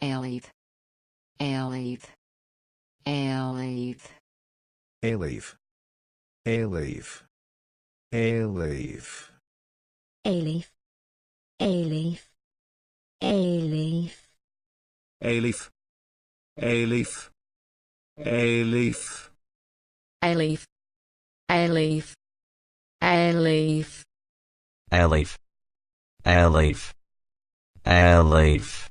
Alif. Alif. Alif. Alif. Alif. Alif. Alif. Alif. Alif. Alif. Alif. Alif. Alif. Alif. Alif. Alif. Alif. Alif.